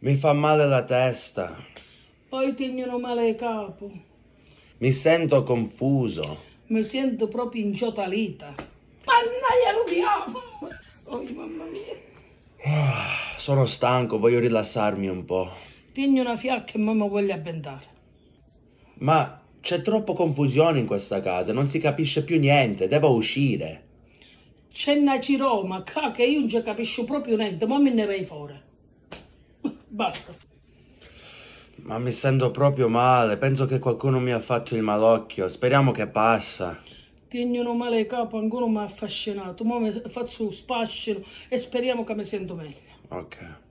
Mi fa male la testa. Poi tengono male il capo. Mi sento confuso. Mi sento proprio ingiotalita. Mannaia lo diavolo! Oh, mamma mia. Oh, sono stanco, voglio rilassarmi un po'. Tieni una fiacca e mamma voglio abbendare. Ma c'è troppa confusione in questa casa, non si capisce più niente, devo uscire. C'è una ciroma, che io non ci capisco proprio niente, ma me ne vai fuori. Basta. Ma mi sento proprio male, penso che qualcuno mi ha fatto il malocchio, speriamo che passa. Tengono male il capo, ancora mi ha affascinato, ora faccio lo spascino e speriamo che mi sento meglio. Ok.